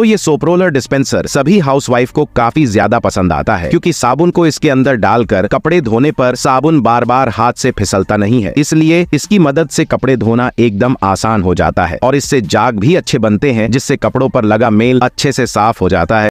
तो ये सोप्रोलर डिस्पेंसर सभी हाउसवाइफ को काफी ज्यादा पसंद आता है क्योंकि साबुन को इसके अंदर डालकर कपड़े धोने पर साबुन बार बार हाथ से फिसलता नहीं है इसलिए इसकी मदद से कपड़े धोना एकदम आसान हो जाता है और इससे जाग भी अच्छे बनते हैं जिससे कपड़ों पर लगा मेल अच्छे से साफ हो जाता है